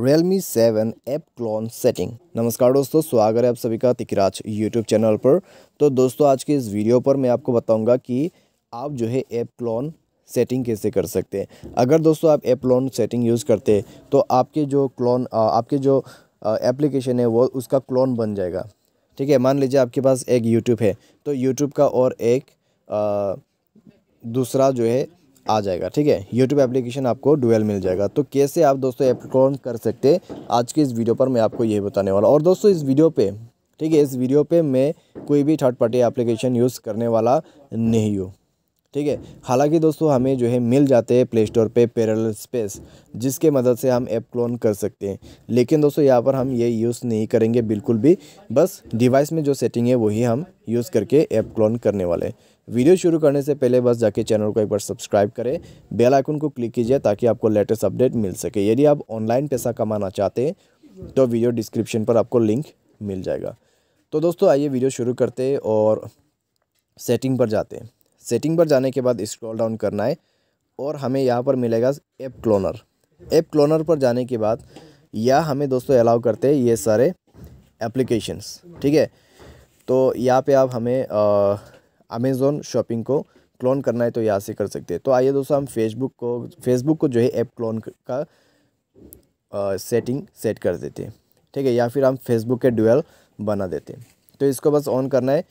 Realme 7 app clone setting नमस्कार दोस्तों स्वागत है आप सभी का तिकराज यूट्यूब चैनल पर तो दोस्तों आज के इस वीडियो पर मैं आपको बताऊंगा कि आप जो है ऐप क्लोन सेटिंग कैसे कर सकते हैं अगर दोस्तों आप ऐप क्लोन सेटिंग यूज़ करते हैं तो आपके जो क्लोन आपके जो एप्लीकेशन है वो उसका क्लोन बन जाएगा ठीक है मान लीजिए आपके पास एक यूट्यूब है तो यूट्यूब का और एक आ, दूसरा जो है आ जाएगा ठीक है यूट्यूब एप्लीकेशन आपको डुअल मिल जाएगा तो कैसे आप दोस्तों ऐप लॉन्च कर सकते आज के इस वीडियो पर मैं आपको यही बताने वाला और दोस्तों इस वीडियो पे ठीक है इस वीडियो पे मैं कोई भी थर्ड पार्टी एप्लीकेशन यूज़ करने वाला नहीं हूँ ठीक है हालांकि दोस्तों हमें जो है मिल जाते हैं प्ले स्टोर पे पेरल स्पेस जिसके मदद से हम ऐप क्लोन कर सकते हैं लेकिन दोस्तों यहाँ पर हम ये यूज़ नहीं करेंगे बिल्कुल भी बस डिवाइस में जो सेटिंग है वही हम यूज़ करके ऐप क्लोन करने वाले हैं वीडियो शुरू करने से पहले बस जाके चैनल को एक बार सब्सक्राइब करें बेल आइकन को क्लिक कीजिए ताकि आपको लेटेस्ट अपडेट मिल सके यदि आप ऑनलाइन पैसा कमाना चाहते हैं तो वीडियो डिस्क्रिप्शन पर आपको लिंक मिल जाएगा तो दोस्तों आइए वीडियो शुरू करते और सेटिंग पर जाते हैं सेटिंग पर जाने के बाद स्क्रॉल डाउन करना है और हमें यहाँ पर मिलेगा ऐप क्लोनर ऐप क्लोनर पर जाने के बाद या हमें दोस्तों अलाउ करते हैं ये सारे एप्लीकेशंस ठीक है तो यहाँ पे आप हमें अमेज़ोन शॉपिंग को क्लोन करना है तो यहाँ से कर सकते हैं तो आइए दोस्तों हम फेसबुक को फेसबुक को जो है ऐप क्लोन का आ, सेटिंग सेट कर देते हैं ठीक है या फिर हम फेसबुक के डुअल बना देते हैं तो इसको बस ऑन करना है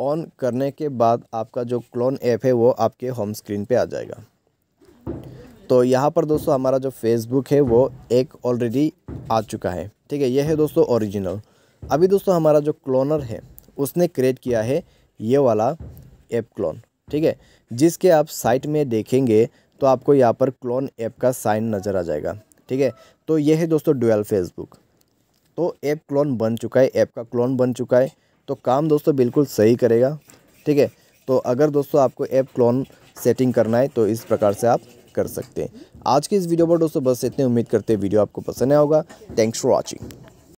ऑन करने के बाद आपका जो क्लोन ऐप है वो आपके होम स्क्रीन पे आ जाएगा तो यहाँ पर दोस्तों हमारा जो फेसबुक है वो एक ऑलरेडी आ चुका है ठीक है ये है दोस्तों ओरिजिनल अभी दोस्तों हमारा जो क्लोनर है उसने क्रिएट किया है ये वाला ऐप क्लोन ठीक है जिसके आप साइट में देखेंगे तो आपको यहाँ पर क्लोन ऐप का साइन नज़र आ जाएगा ठीक है तो ये है दोस्तों डुअल फेसबुक तो ऐप क्लोन बन चुका है ऐप का क्लोन बन चुका है तो काम दोस्तों बिल्कुल सही करेगा ठीक है तो अगर दोस्तों आपको ऐप क्लोन सेटिंग करना है तो इस प्रकार से आप कर सकते हैं आज की इस वीडियो पर दोस्तों बस इतने उम्मीद करते हैं वीडियो आपको पसंद आया होगा थैंक्स फॉर वॉचिंग